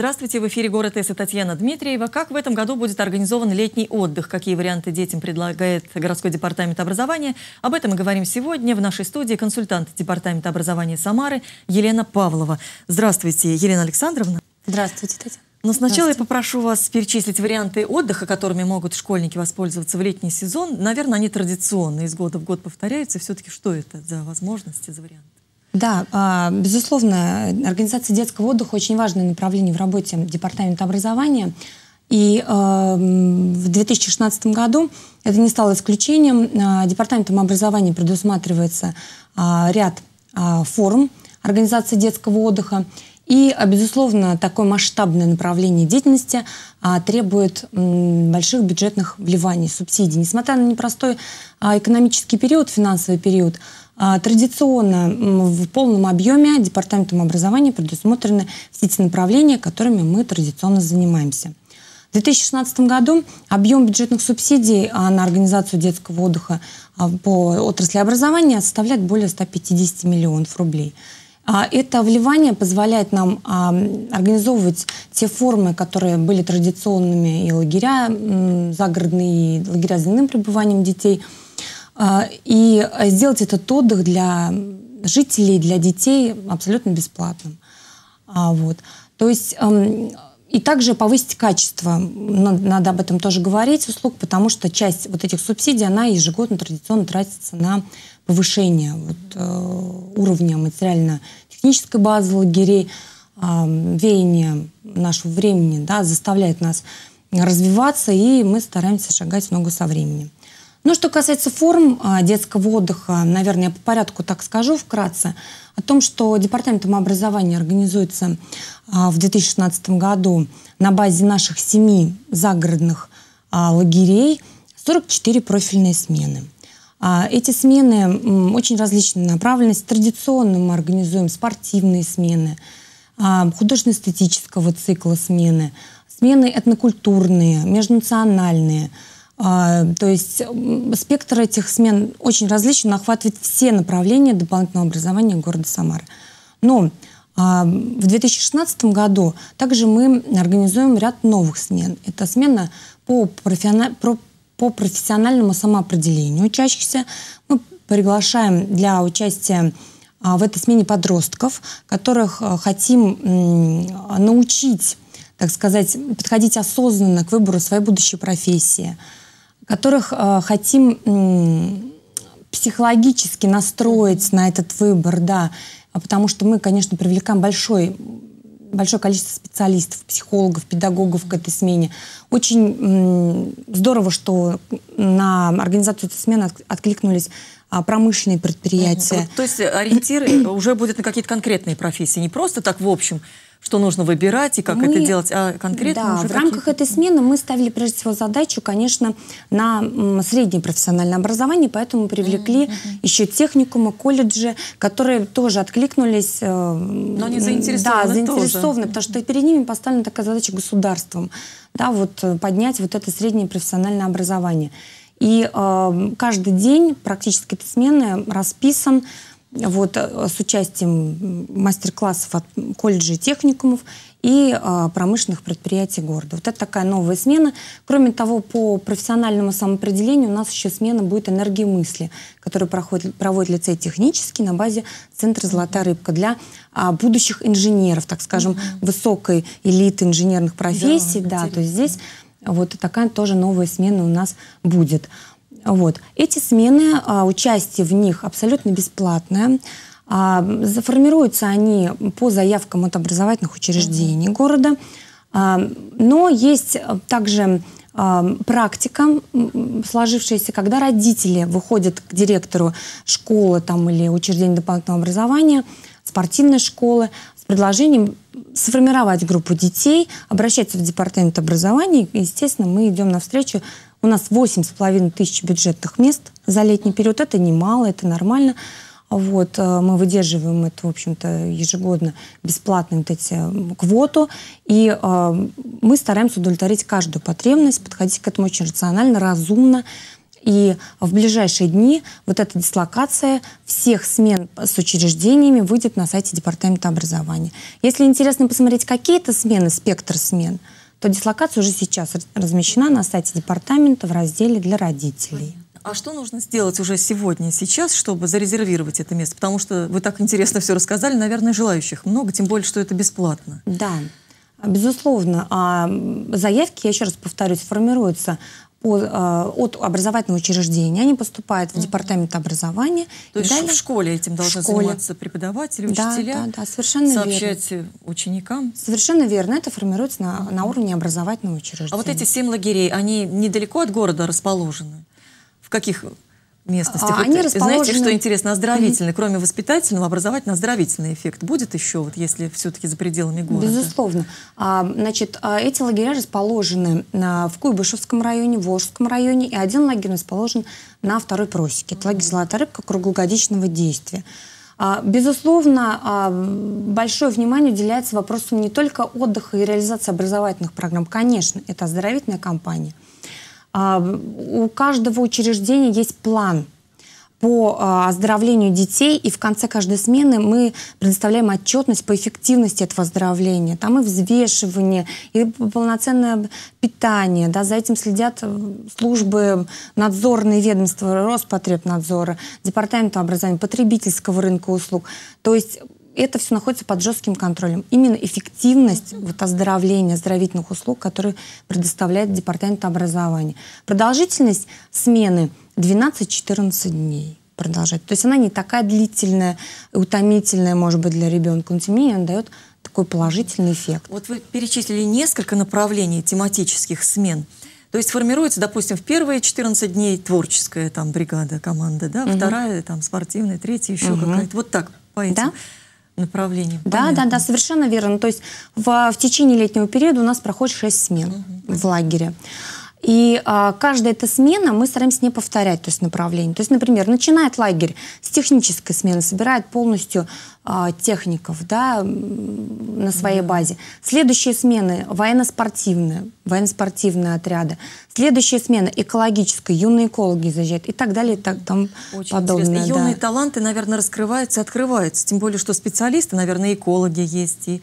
Здравствуйте, в эфире «Город С» и Татьяна Дмитриева. Как в этом году будет организован летний отдых? Какие варианты детям предлагает городской департамент образования? Об этом мы говорим сегодня в нашей студии консультант департамента образования Самары Елена Павлова. Здравствуйте, Елена Александровна. Здравствуйте, Татьяна. Но ну, сначала я попрошу вас перечислить варианты отдыха, которыми могут школьники воспользоваться в летний сезон. Наверное, они традиционные, из года в год повторяются. Все-таки что это за возможности, за варианты? Да, а, безусловно, организация детского отдыха очень важное направление в работе Департамента образования. И эм, в 2016 году это не стало исключением. А, департаментом образования предусматривается а, ряд форм организации детского отдыха. И, безусловно, такое масштабное направление деятельности требует больших бюджетных вливаний, субсидий. Несмотря на непростой экономический период, финансовый период, а, традиционно в полном объеме Департаментом образования предусмотрены все те направления, которыми мы традиционно занимаемся. В 2016 году объем бюджетных субсидий а, на организацию детского отдыха а, по отрасли образования составляет более 150 миллионов рублей. Это вливание позволяет нам организовывать те формы, которые были традиционными и лагеря загородные, и лагеря с дневным пребыванием детей – а, и сделать этот отдых для жителей, для детей абсолютно бесплатным. А, вот. То есть эм, и также повысить качество. Надо об этом тоже говорить услуг, потому что часть вот этих субсидий, она ежегодно традиционно тратится на повышение вот, э, уровня материально-технической базы лагерей. Э, веяние нашего времени да, заставляет нас развиваться, и мы стараемся шагать в ногу со временем. Ну, что касается форм а, детского отдыха, наверное, я по порядку так скажу вкратце. О том, что департаментом образования организуется а, в 2016 году на базе наших семи загородных а, лагерей 44 профильные смены. Эти смены очень различной направленности. Традиционно мы организуем спортивные смены, художественно-эстетического цикла смены, смены этнокультурные, межнациональные – а, то есть спектр этих смен очень различен, охватывает все направления дополнительного образования города Самары. Но а, в 2016 году также мы организуем ряд новых смен. Это смена по, профи... по профессиональному самоопределению учащихся. Мы приглашаем для участия а, в этой смене подростков, которых хотим научить, так сказать, подходить осознанно к выбору своей будущей профессии – которых э, хотим э, психологически настроить на этот выбор, да, а потому что мы, конечно, привлекаем большой большое количество специалистов, психологов, педагогов к этой смене. Очень здорово, что на организацию этой смены откликнулись а, промышленные предприятия. Вот, то есть ориентир э, уже будет на какие-то конкретные профессии, не просто так в общем что нужно выбирать и как мы, это делать, а конкретно да, уже в рамках этой смены мы ставили прежде всего задачу, конечно, на среднее профессиональное образование, поэтому привлекли mm-hmm. еще техникумы, колледжи, которые тоже откликнулись. Э, Но они заинтересованы. Да, заинтересованы, тоже. потому что перед ними поставлена такая задача государством, да, вот э, поднять вот это среднее профессиональное образование. И э, каждый день практически этой смены расписан вот, э, с участием мастер-классов от колледжей и техникумов и а, промышленных предприятий города. Вот это такая новая смена. Кроме того, по профессиональному самоопределению у нас еще смена будет энергии мысли, которую проходит, проводит лицей технический на базе Центра «Золотая рыбка» для а, будущих инженеров, так скажем, mm высокой элиты инженерных профессий. Да, да то есть здесь вот такая тоже новая смена у нас будет. Вот. Эти смены, а, участие в них абсолютно бесплатное. А, заформируются они по заявкам от образовательных учреждений mm -hmm. города. А, но есть также практика, сложившаяся, когда родители выходят к директору школы там, или учреждения дополнительного образования, спортивной школы, с предложением сформировать группу детей, обращаться в департамент образования. Естественно, мы идем навстречу у нас 8,5 тысяч бюджетных мест за летний период. Это немало, это нормально. Вот, э, мы выдерживаем это, в общем-то, ежегодно бесплатную вот эти э, квоту. И э, мы стараемся удовлетворить каждую потребность, подходить к этому очень рационально, разумно. И в ближайшие дни вот эта дислокация всех смен с учреждениями выйдет на сайте Департамента образования. Если интересно посмотреть какие-то смены, спектр смен – то дислокация уже сейчас размещена на сайте департамента в разделе «Для родителей». А что нужно сделать уже сегодня, сейчас, чтобы зарезервировать это место? Потому что вы так интересно все рассказали, наверное, желающих много, тем более, что это бесплатно. Да, безусловно. А заявки, я еще раз повторюсь, формируются Э, от образовательного учреждения, они поступают в департамент образования. То есть далее... в школе этим должны школе. заниматься преподаватели, учителя, да, да, да, совершенно сообщать верно. Э, ученикам? Совершенно верно, это формируется на, на уровне образовательного учреждения. А вот эти семь лагерей, они недалеко от города расположены? В каких местности. А, вот, они расположены... Знаете, что интересно, оздоровительный, mm-hmm. кроме воспитательного, образовательно-оздоровительный эффект будет еще, вот, если все-таки за пределами города? Безусловно. А, значит, а, эти лагеря расположены в Куйбышевском районе, в Волжском районе, и один лагерь расположен на Второй Просеке. Это mm-hmm. лагерь «Золотая рыбка» круглогодичного действия. А, безусловно, а, большое внимание уделяется вопросу не только отдыха и реализации образовательных программ. Конечно, это оздоровительная кампания. А, у каждого учреждения есть план по а, оздоровлению детей, и в конце каждой смены мы предоставляем отчетность по эффективности этого оздоровления. Там и взвешивание, и полноценное питание. Да, за этим следят э, службы, надзорные ведомства, Роспотребнадзора, Департамента образования, потребительского рынка услуг. То есть это все находится под жестким контролем. Именно эффективность вот, оздоровления, оздоровительных услуг, которые предоставляет Департамент образования. Продолжительность смены 12-14 дней продолжать. То есть она не такая длительная, утомительная, может быть, для ребенка, но тем не менее она дает такой положительный эффект. Вот вы перечислили несколько направлений тематических смен. То есть формируется, допустим, в первые 14 дней творческая там бригада, команда, да, угу. вторая там спортивная, третья еще угу. какая-то. Вот так по этим. Да? направлении. Да, Понятно. да, да, совершенно верно. Ну, то есть в, в течение летнего периода у нас проходит 6 смен угу. в лагере. И а, каждая эта смена, мы стараемся не повторять то есть направление. То есть, например, начинает лагерь с технической смены, собирает полностью а, техников да, на своей базе. Следующие смены военно-спортивные, военно-спортивные отряды. Следующая смена экологическая, юные экологи заезжают и так далее, и так там Очень подобное. Интересно. И да. юные таланты, наверное, раскрываются, открываются. Тем более, что специалисты, наверное, экологи есть и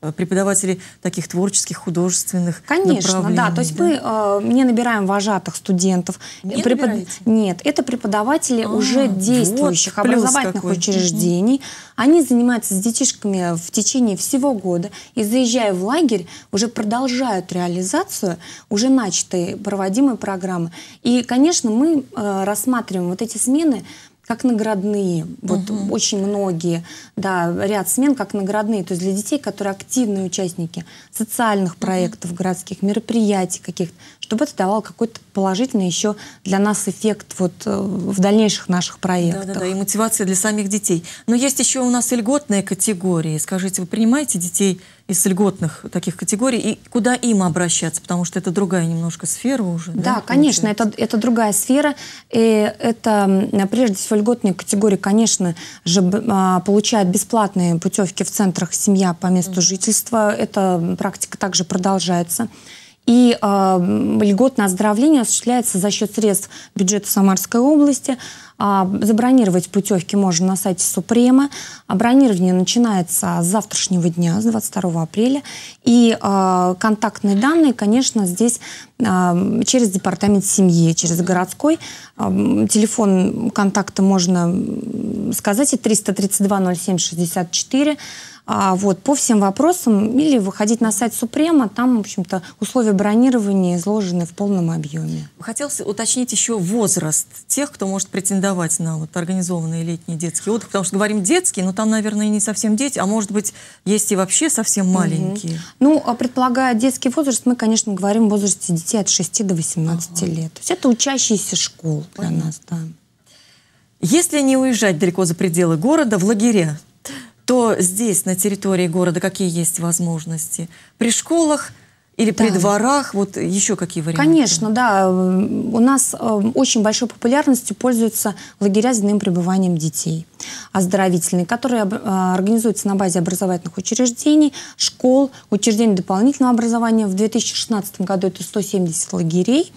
Э, преподаватели таких творческих, художественных Конечно, да. То есть да? мы э, не набираем вожатых студентов. Не Препод... Нет, это преподаватели а, уже действующих вот образовательных какой. учреждений. Они занимаются с детишками в течение всего года и, заезжая в лагерь, уже продолжают реализацию уже начатой проводимой программы. И, конечно, мы э, рассматриваем вот эти смены как наградные. Вот угу. очень многие, да, ряд смен как наградные. То есть для детей, которые активные участники социальных проектов, угу. городских мероприятий каких-то, чтобы это давало какой-то положительный еще для нас эффект вот э, в дальнейших наших проектах. Да-да-да, и мотивация для самих детей. Но есть еще у нас и льготные категории. Скажите, вы принимаете детей из льготных таких категорий, и куда им обращаться, потому что это другая немножко сфера уже. Да, да конечно, это, это другая сфера, и это э, прежде всего льготные категории, конечно же, а, получают бесплатные путевки в центрах «Семья» по месту жительства, эта практика также продолжается. И э, льготное оздоровление осуществляется за счет средств бюджета Самарской области – а, забронировать путевки можно на сайте Супрема. Бронирование начинается с завтрашнего дня, с 22 апреля. И а, контактные данные, конечно, здесь а, через департамент семьи, через городской. Телефон контакта можно сказать и 332 07 64 а, вот, по всем вопросам, или выходить на сайт Супрема, там, в общем-то, условия бронирования изложены в полном объеме. Хотелось уточнить еще возраст тех, кто может претендовать на вот, организованный летний детский отдых, потому что говорим детский, но там, наверное, не совсем дети, а может быть, есть и вообще совсем маленькие. Угу. Ну, а предполагая детский возраст, мы, конечно, говорим о возрасте детей от 6 до 18 ага. лет. То есть это учащиеся школ Понятно. нас, да. Если не уезжать далеко за пределы города, в лагеря то здесь, на территории города, какие есть возможности? При школах или да. при дворах, вот еще какие варианты? Конечно, да. Э, у нас э, очень большой популярностью пользуются лагеря с дневным пребыванием детей оздоровительные, которые э, организуются на базе образовательных учреждений, школ, учреждений дополнительного образования. В 2016 году это 170 лагерей,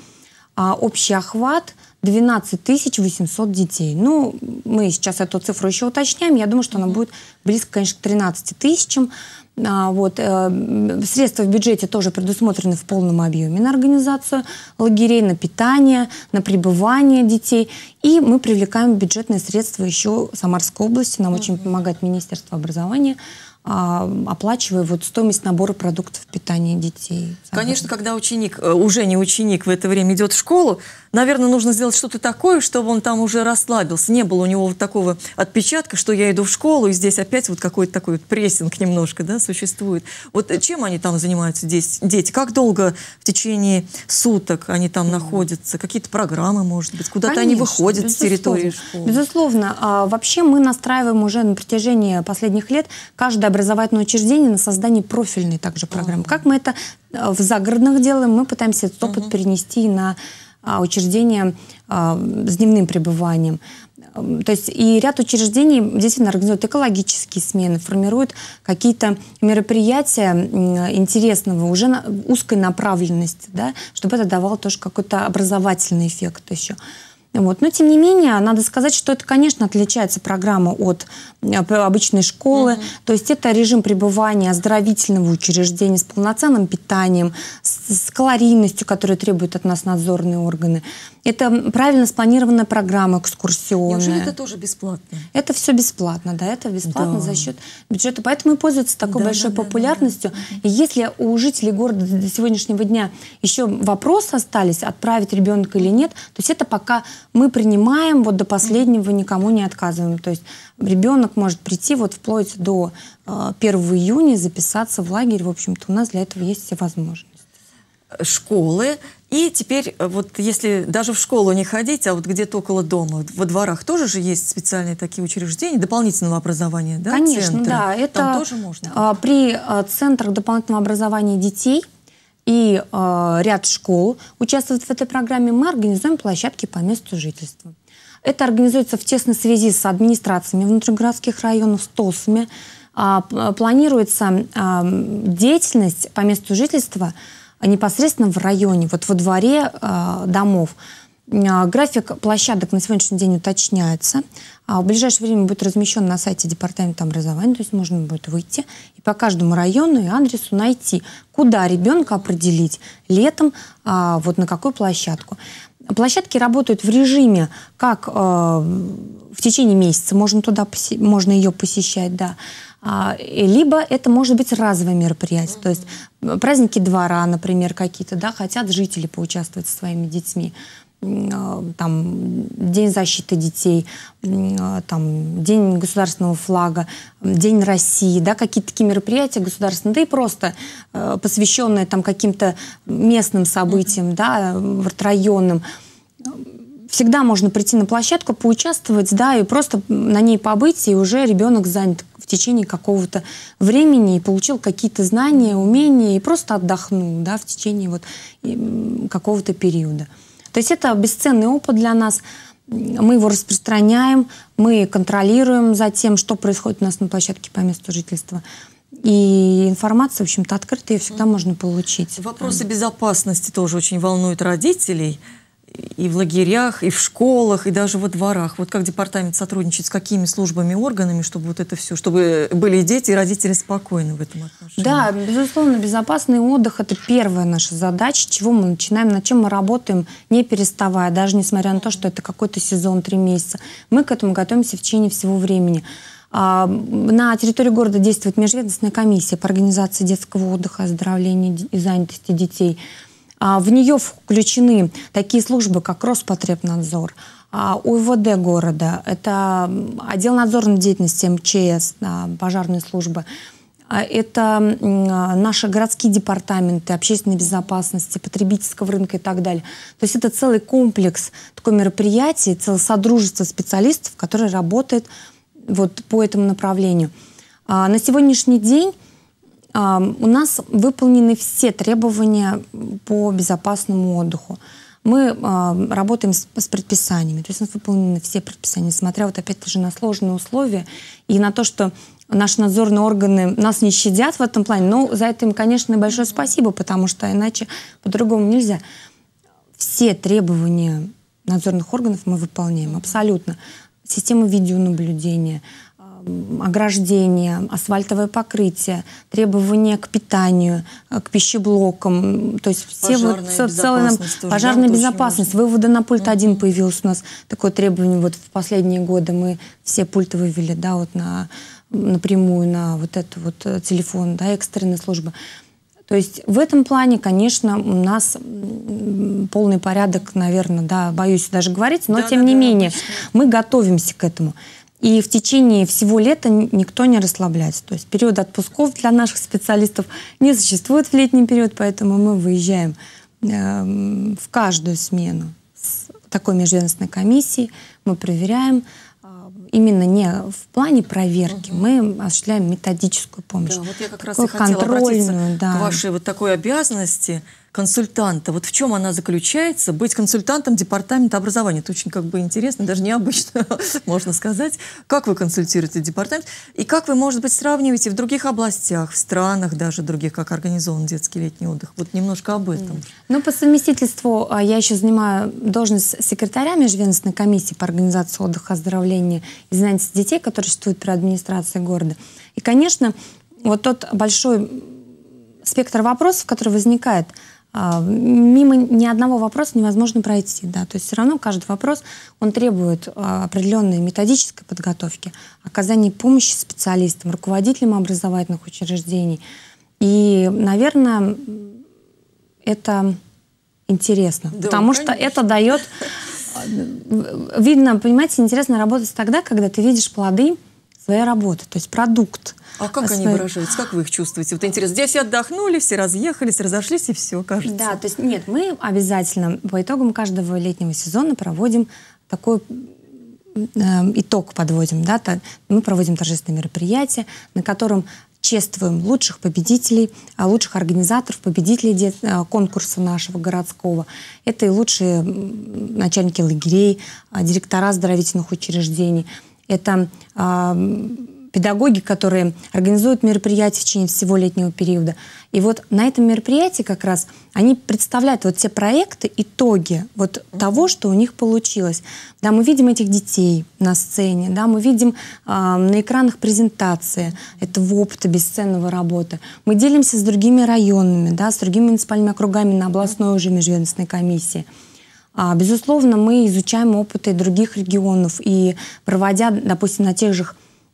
а общий охват – 12 800 детей. Ну, мы сейчас эту цифру еще уточняем. Я думаю, что она будет близко, конечно, к 13 тысячам. А, вот, э, средства в бюджете тоже предусмотрены в полном объеме на организацию лагерей, на питание, на пребывание детей. И мы привлекаем бюджетные средства еще Самарской области. Нам очень помогает Министерство образования а, оплачивая вот стоимость набора продуктов питания детей. Конечно, когда ученик, э, уже не ученик, в это время идет в школу, наверное, нужно сделать что-то такое, чтобы он там уже расслабился. Не было у него вот такого отпечатка, что я иду в школу, и здесь опять вот какой-то такой вот прессинг немножко да, существует. Вот э, чем они там занимаются, здесь, дети? Как долго в течение суток они там находятся? Какие-то программы, может быть? Куда-то они выходят с территории школы? Безусловно. А, вообще мы настраиваем уже на протяжении последних лет каждое образовательное учреждение на создание профильной также программы. А -а -а. Как мы это э, в загородных делаем, мы пытаемся этот опыт угу. перенести на а, учреждения а, с дневным пребыванием. Эм, то есть и ряд учреждений действительно организуют экологические смены, формируют какие-то мероприятия интересного, уже на узкой направленности, да, чтобы это давало тоже какой-то образовательный эффект еще. Вот. Но, тем не менее, надо сказать, что это, конечно, отличается программа от э, обычной школы. Угу. То есть это режим пребывания оздоровительного учреждения с полноценным питанием, с, с калорийностью, которую требуют от нас надзорные органы. Это правильно спланированная программа экскурсионная. Неужели это тоже бесплатно? Это все бесплатно, да, это бесплатно да. за счет бюджета. Поэтому и пользуется такой да, большой да, популярностью. Да, да, да. И если у жителей города до сегодняшнего дня еще вопросы остались, отправить ребенка или нет, то есть это пока мы принимаем вот до последнего, никому не отказываем. То есть ребенок может прийти вот вплоть до 1 э, июня записаться в лагерь. В общем-то, у нас для этого есть все возможности. Школы. И теперь э, вот если даже в школу не ходить, а вот где-то около дома, во дворах тоже же есть специальные такие учреждения дополнительного образования, да? Конечно, центры? да. Это Там тоже можно? А, при э, центрах дополнительного образования детей – и э, ряд школ участвуют в этой программе, мы организуем площадки по месту жительства. Это организуется в тесной связи с администрациями внутригородских районов, с ТОСами. А, э, планируется а, деятельность по месту жительства непосредственно в районе, вот во дворе а, домов. А, график площадок на сегодняшний день уточняется. а В ближайшее время будет размещен на сайте Департамента образования, то есть можно будет выйти и по каждому району и адресу найти, куда ребенка определить летом, а, вот на какую площадку. Площадки работают в режиме, как э, в течение месяца можно, туда, можно ее посещать, да, а, э, либо это может быть разовое мероприятие, то есть праздники двора, например, какие-то, да, хотят жители поучаствовать со своими детьми. А, там, День защиты детей, а, там, День государственного флага, День России, да, какие-то такие мероприятия государственные, да и просто э, посвященные там каким-то местным событиям, да, вот районным. Всегда можно прийти на площадку, поучаствовать, да, и просто на ней побыть, и уже ребенок занят в течение какого-то времени и получил какие-то знания, умения, и просто отдохнул, да, в течение вот какого-то периода. То есть это бесценный опыт для нас. Мы его распространяем, мы контролируем за тем, что происходит у нас на площадке по месту жительства. И информация, в общем-то, открытая, ее всегда можно получить. Вопросы безопасности тоже очень волнуют родителей и в лагерях, и в школах, и даже во дворах. Вот как департамент сотрудничает с какими службами, органами, чтобы вот это все, чтобы были и дети, и родители спокойны в этом отношении. Да, безусловно, безопасный отдых – это первая наша задача, чего мы начинаем, над чем мы работаем, не переставая, даже несмотря на то, что это какой-то сезон, три месяца. Мы к этому готовимся в течение всего времени. А, на территории города действует межведомственная комиссия по организации детского отдыха, оздоровления и занятости детей – а, в нее включены такие службы, как Роспотребнадзор, а, УВД города, это отдел надзорной деятельности МЧС, пожарные службы, а, это наши городские департаменты общественной безопасности, потребительского рынка и так далее. То есть это целый комплекс такой мероприятий, целое содружество специалистов, которые работают вот по этому направлению. На сегодняшний день у нас выполнены все требования по безопасному отдыху. Мы э, работаем с, с предписаниями, то есть у нас выполнены все предписания, несмотря вот опять-таки на сложные условия и на то, что наши надзорные органы нас не щадят в этом плане, но за это им, конечно, большое спасибо, потому что иначе по-другому нельзя. Все требования надзорных органов мы выполняем абсолютно. Система видеонаблюдения, ограждение, асфальтовое покрытие, требования к питанию, э, к пищеблокам, то есть все пожарная вот целая пожарная да, безопасность. Вывода на пульт угу. один появился у нас такое требование. Вот в последние годы мы все пульты вывели, да, вот на напрямую на вот это вот э, телефон, да, экстренная служба. То есть в этом плане, конечно, у нас полный порядок, наверное, да, боюсь даже говорить, но да, тем да, не да, менее точно. мы готовимся к этому. И в течение всего лета никто не расслабляется. То есть период отпусков для наших специалистов не существует в летний период, поэтому мы выезжаем эм, в каждую смену с такой межведомственной комиссии. Мы проверяем э, именно не в плане проверки, угу. мы осуществляем методическую помощь. Да, вот я как раз и хотела обратиться да. к вашей вот такой обязанности – консультанта. Вот в чем она заключается? Быть консультантом департамента образования. Это очень как бы интересно, даже необычно, можно сказать. Как вы консультируете департамент? И как вы, может быть, сравниваете в других областях, в странах даже других, как организован детский летний отдых? Вот немножко об этом. Ну, по совместительству а, я еще занимаю должность секретаря межведомственной комиссии по организации отдыха, оздоровления и занятий детей, которые существуют при администрации города. И, конечно, вот тот большой спектр вопросов, который возникает – а, мимо ни одного вопроса невозможно пройти. Да? То есть все равно каждый вопрос, он требует а, определенной методической подготовки, оказания помощи специалистам, руководителям образовательных учреждений. И, наверное, это интересно, да, потому конечно. что это дает... А, видно, понимаете, интересно работать тогда, когда ты видишь плоды, своя работа, то есть продукт. А как своей... они выражаются? Как вы их чувствуете? Вот интересно, здесь все отдохнули, все разъехались, разошлись и все, кажется. Да, то есть нет, мы обязательно по итогам каждого летнего сезона проводим такой э, итог подводим, да, то, мы проводим торжественное мероприятие, на котором чествуем лучших победителей, а лучших организаторов, победителей э, конкурса нашего городского. Это и лучшие начальники лагерей, а, директора здравительных учреждений – это а, педагоги, которые организуют мероприятия в течение всего летнего периода. И вот на этом мероприятии как раз они представляют вот те проекты, итоги вот того, что у них получилось. Да, мы видим этих детей на сцене, да, мы видим э, на экранах презентации этого опыта бесценного работы. Мы делимся с другими районами, да, с другими муниципальными округами на областной уже межведомственной комиссии. А, безусловно, мы изучаем опыты других регионов и проводя, допустим, на тех же,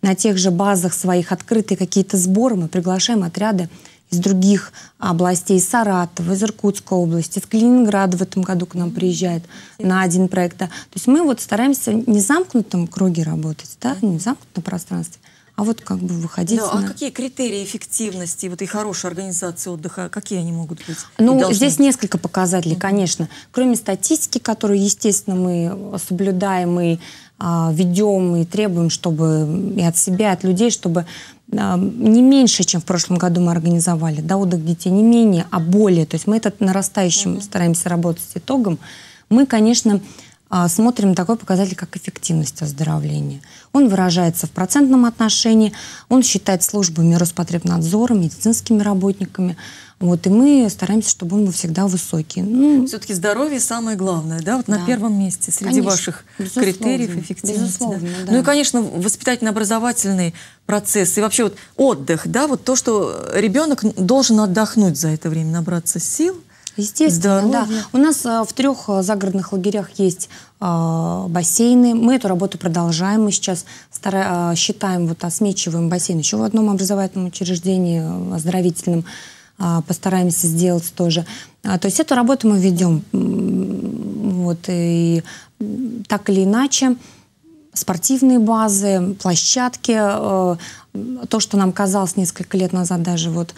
на тех же базах своих открытые какие-то сборы, мы приглашаем отряды из других областей, из Саратова, из Иркутской области, из Калининграда в этом году к нам приезжает на один проект. Да. То есть мы вот стараемся не в замкнутом круге работать, да, не в замкнутом пространстве, а вот как бы выходить. Да, ну, на... А какие критерии эффективности вот и хорошей организации отдыха, какие они могут быть? Ну, здесь несколько показателей, mm -hmm. конечно. Кроме статистики, которую, естественно, мы э, соблюдаем и а, ведем и требуем, чтобы и от себя, и от людей, чтобы а, не меньше, чем в прошлом году мы организовали, да, отдых детей не менее, а более. То есть мы этот нарастающим mm -hmm. стараемся работать с итогом. Мы, конечно, а, смотрим такой показатель, как эффективность оздоровления. Он выражается в процентном отношении, он считает службами Роспотребнадзора, медицинскими работниками. Вот, и мы стараемся, чтобы он был всегда высокий. Ну, Все-таки здоровье самое главное, да, вот да. на первом месте среди конечно, ваших безусловно, критериев эффективности. да. Да. Ну и, конечно, воспитательно-образовательный процесс и вообще вот отдых, да, вот то, что ребенок должен отдохнуть за это время, набраться сил, Естественно, Здоровье. да. У нас э, в трех э, загородных лагерях есть э, бассейны. Мы эту работу продолжаем. Мы сейчас стара... считаем, вот осмечиваем бассейн еще в одном образовательном учреждении оздоровительном. Постараемся сделать тоже. То есть эту работу мы ведем. Вот, и так или иначе, спортивные базы, площадки, э, то, что нам казалось несколько лет назад даже вот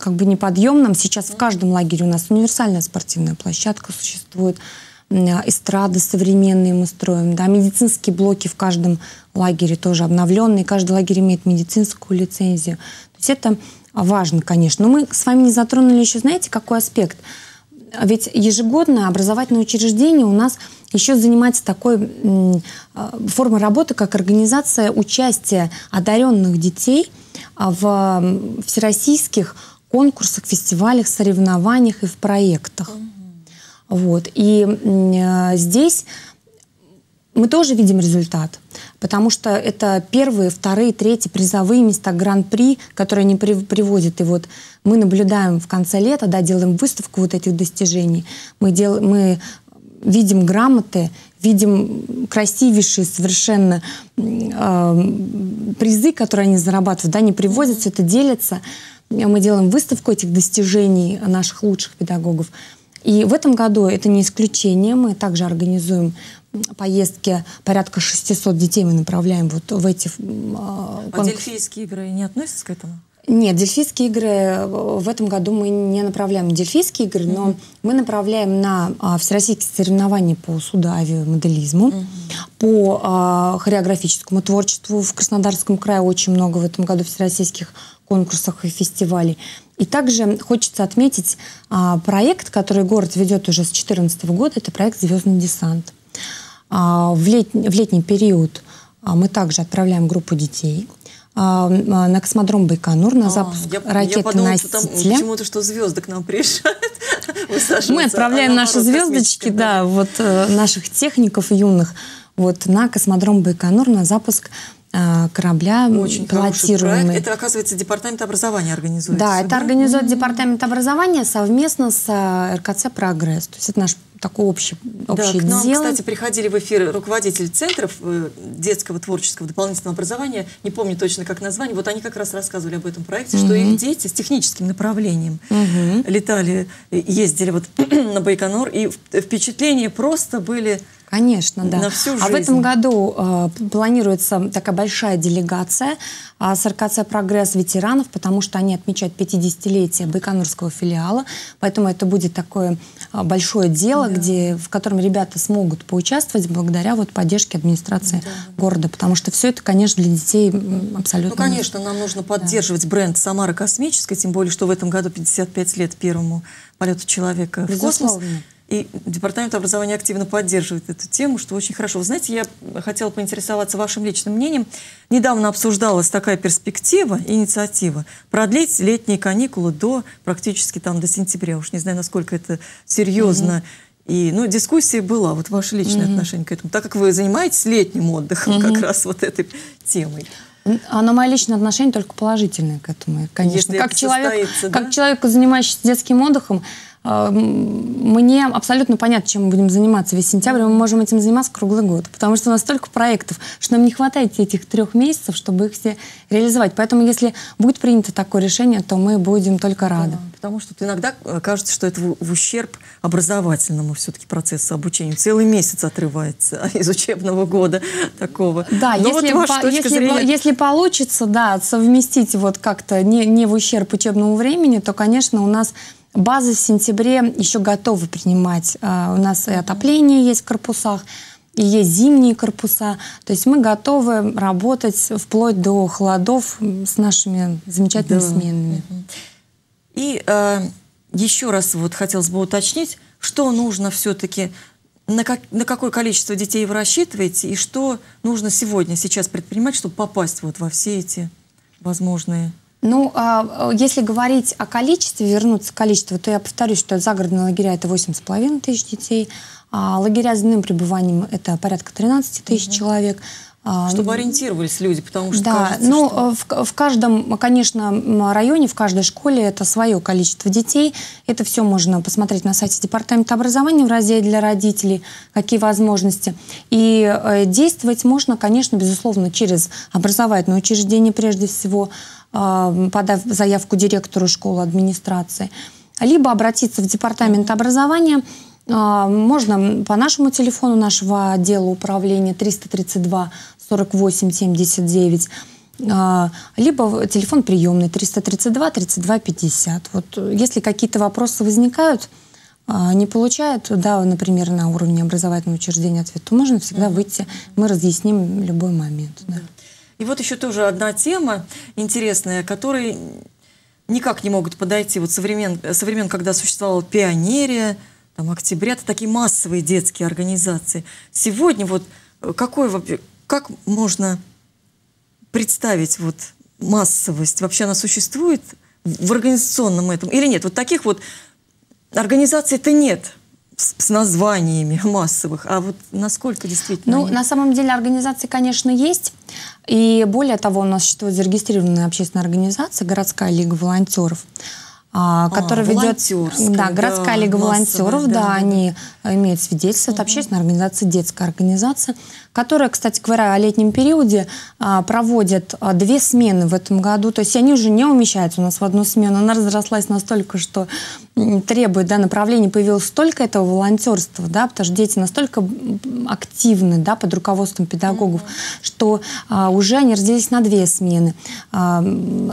как бы неподъемным, сейчас в каждом лагере у нас универсальная спортивная площадка существует, эстрады современные мы строим, да, медицинские блоки в каждом лагере тоже обновленные, каждый лагерь имеет медицинскую лицензию. То есть это важно, конечно. Но мы с вами не затронули еще, знаете, какой аспект – а ведь ежегодно образовательное учреждение у нас еще занимается такой а, формой работы, как организация участия одаренных детей а, в всероссийских конкурсах, фестивалях, соревнованиях и в проектах. Вот. И здесь мы тоже видим результат, потому что это первые, вторые, третьи призовые места гран-при, которые они приводят. И вот мы наблюдаем в конце лета, да, делаем выставку вот этих достижений, мы, дел, мы видим грамоты, видим красивейшие совершенно э, призы, которые они зарабатывают, да, они привозят, все это делятся. Мы делаем выставку этих достижений наших лучших педагогов. И в этом году это не исключение. Мы также организуем поездке порядка 600 детей мы направляем вот в эти... А, а дельфийские игры не относятся к этому? Нет, дельфийские игры э, в этом году мы не направляем на дельфийские игры, но мы направляем на а, всероссийские соревнования по судавию, моделизму, по а, хореографическому творчеству. В Краснодарском крае очень много в этом году всероссийских конкурсах и фестивалей. И также хочется отметить а, проект, который город ведет уже с 2014 года. Это проект «Звездный десант». mm а, в, лет, в летний период а, мы также отправляем группу детей а, на космодром Байконур на запуск я, ракеты я Почему-то что звезды к нам приезжают. Мы отправляем а наши звездочки, да, вот э, наших техников юных вот на космодром Байконур на запуск Э, корабля, Очень пилотируемый. Это, оказывается, департамент образования организует. Да, это организует mm -hmm. департамент образования совместно с э, РКЦ «Прогресс». То есть это наш такой общий, общий да, к нам, дел. кстати, приходили в эфир руководители центров э, детского творческого дополнительного образования, не помню точно как название, вот они как раз рассказывали об этом проекте, угу. что их дети с техническим направлением угу. летали, ездили вот на Байконур, и впечатления просто были Конечно, да. На всю жизнь. А в этом году э, планируется такая большая делегация э, с РКЦ «Прогресс» ветеранов, потому что они отмечают 50-летие Байконурского филиала. Поэтому это будет такое э, большое дело, да. где, в котором ребята смогут поучаствовать благодаря вот, поддержке администрации да. города. Потому что все это, конечно, для детей абсолютно... Ну, конечно, нам нужно поддерживать да. бренд «Самара космическая», тем более, что в этом году 55 лет первому полету человека Безусловно. в космос. И Департамент образования активно поддерживает эту тему, что очень хорошо. Вы знаете, я хотела поинтересоваться вашим личным мнением. Недавно обсуждалась такая перспектива, инициатива, продлить летние каникулы до практически там до сентября. Уж не знаю, насколько это серьезно. Mm-hmm. И, ну, дискуссия была, вот ваше личное mm-hmm. отношение к этому, так как вы занимаетесь летним отдыхом mm-hmm. как раз вот этой темой. Оно мое личное отношение только положительное к этому, конечно. Если как человек, да? как человек, занимающийся детским отдыхом, а, мне абсолютно понятно, чем мы будем заниматься весь сентябрь, мы можем этим заниматься круглый год, потому что у нас столько проектов, что нам не хватает этих трех месяцев, чтобы их все реализовать. Поэтому, если будет принято такое решение, то мы будем только рады. Да, потому что иногда э, кажется, что это в ущерб образовательному все-таки процессу обучения. Целый месяц отрывается из учебного года такого. Да, если, вот по, если, зрения... если получится, да, совместить вот как-то не, не в ущерб учебному времени, то, конечно, у нас Базы в сентябре еще готовы принимать. А, у нас и отопление есть в корпусах, и есть зимние корпуса. То есть мы готовы работать вплоть до холодов с нашими замечательными да. сменами. И э, еще раз вот хотелось бы уточнить, что нужно все-таки, на, как, на какое количество детей вы рассчитываете, и что нужно сегодня, сейчас предпринимать, чтобы попасть вот во все эти возможные ну, а, э, если говорить о количестве, вернуться к количеству, то я повторюсь, что загородные лагеря — это 8,5 тысяч детей, а лагеря с дневным пребыванием — это порядка 13 тысяч угу. человек. А, Чтобы ориентировались люди, потому что Да, кажется, ну, что... Э, в, в каждом, конечно, районе, в каждой школе это свое количество детей. Это все можно посмотреть на сайте Департамента образования в разделе для родителей, какие возможности. И э, действовать можно, конечно, безусловно, через образовательное учреждение прежде всего – а, подав заявку директору школы администрации, либо обратиться в департамент образования. А, можно по нашему телефону нашего отдела управления 332 48 79 либо телефон приемный 332 32 50. Вот если какие-то вопросы возникают, а, не получают, да, например, на уровне образовательного учреждения ответ, то можно всегда выйти, мы разъясним любой момент. Да. И вот еще тоже одна тема интересная, которой никак не могут подойти. Вот современ, современ когда существовала пионерия, там, октября, это такие массовые детские организации. Сегодня вот э, какой как можно представить вот массовость? Вообще она существует в организационном этом или нет? Вот таких вот организаций-то нет с, названиями массовых, а вот насколько действительно? Ну, они... на самом деле организации, конечно, есть. И более того, у нас существует зарегистрированная общественная организация «Городская лига волонтеров». А, а, который ведет да, городская да, лига волонтеров, да, да, они имеют свидетельство, угу. это общественная организация, детская организация, которая, кстати говоря, о летнем периоде а, проводит а, две смены в этом году, то есть они уже не умещаются у нас в одну смену, она разрослась настолько, что требует, да, направление появилось столько этого волонтерства, да, потому что дети настолько активны, да, под руководством педагогов, угу. что а, уже они разделились на две смены, а,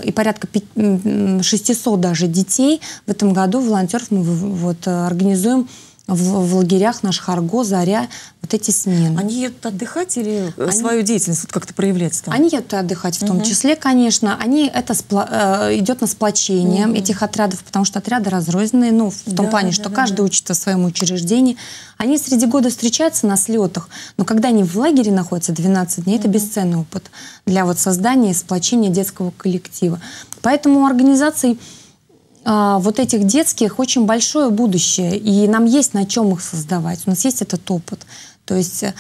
и порядка 5, 600 даже детей детей. В этом году волонтеров мы вот э, организуем в, в лагерях наш Харго, Заря, вот эти смены. Они едут отдыхать или э, они, свою деятельность вот как-то проявляется? Там? Они едут отдыхать в том угу. числе, конечно. Они, это спло, э, идет на сплочение угу. этих отрядов, потому что отряды разрозненные, ну, в том да, плане, да, что да, каждый да. учится в своем учреждении. Они среди года встречаются на слетах, но когда они в лагере находятся 12 дней, угу. это бесценный опыт для вот создания сплочения детского коллектива. Поэтому организации... организаций а, вот этих детских очень большое будущее, и нам есть на чем их создавать. У нас есть этот опыт. То есть э,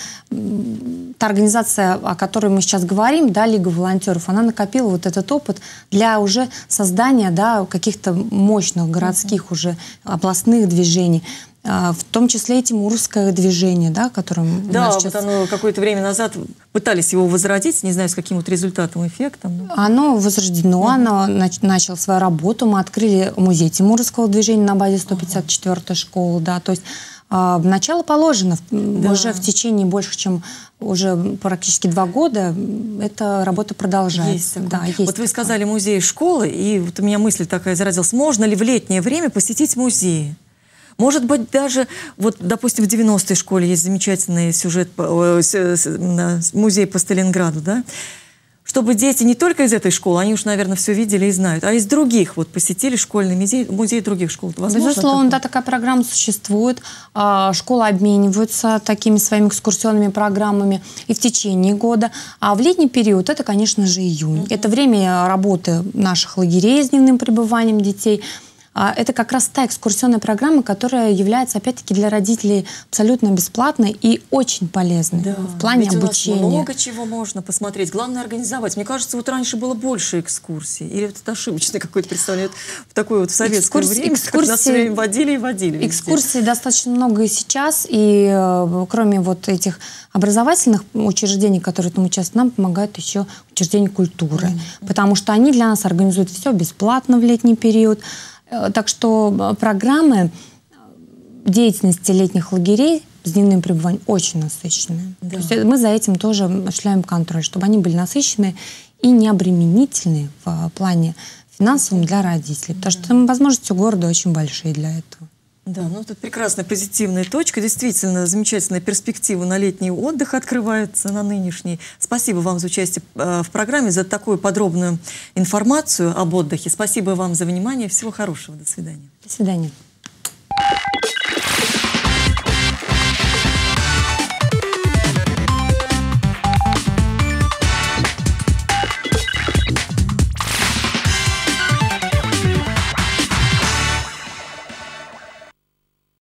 та организация, о которой мы сейчас говорим, да, Лига волонтеров, она накопила вот этот опыт для уже создания да, каких-то мощных городских уже областных движений. А, в том числе и тимурское движение, да, которым... Да, вот сейчас... оно какое-то время назад пытались его возродить, не знаю, с каким вот результатом, эффектом. Оно возрождено, mm-hmm. оно нач- начало свою работу. Мы открыли музей тимурского движения на базе 154-й школы, да, то есть а, начало положено. Да. Уже в течение больше, чем уже практически два года эта работа продолжается. Есть такое. Да, есть вот такое. вы сказали музей школы, и вот у меня мысль такая заразилась: Можно ли в летнее время посетить музей? Может быть, даже, вот, допустим, в 90-й школе есть замечательный сюжет, э, музей по Сталинграду, да? Чтобы дети не только из этой школы, они уж, наверное, все видели и знают, а из других, вот посетили школьный музей, музей других школ. Возможно, Безусловно, такое? да, такая программа существует. А, школы обмениваются такими своими экскурсионными программами и в течение года. А в летний период это, конечно же, июнь. Mm -hmm. Это время работы наших лагерей с дневным пребыванием детей – а, это как раз та экскурсионная программа, которая является, опять-таки, для родителей абсолютно бесплатной и очень полезной да, в плане ведь обучения. У нас много чего можно посмотреть. Главное организовать. Мне кажется, вот раньше было больше экскурсий. Или это ошибочно какое-то представление в такое вот в советское Экскурс, время, экскурсии, нас все время водили и водили. Везде. Экскурсий достаточно много и сейчас. И э, кроме вот этих образовательных учреждений, которые там участвуют, нам помогают еще учреждения культуры. Mm -hmm. Потому что они для нас организуют все бесплатно в летний период. Э, так что э, программы э, деятельности летних лагерей с дневным пребыванием очень насыщенные. Да. То есть мы за этим тоже шляем контроль, чтобы они были насыщенные и не обременительные в плане финансовом для родителей. Да. Потому что возможности города очень большие для этого. Да, ну тут прекрасная позитивная точка. Действительно, замечательная перспектива на летний отдых открывается, на нынешний. Спасибо вам за участие а, в программе, за такую подробную информацию об отдыхе. Спасибо вам за внимание. Всего хорошего. До свидания. До свидания.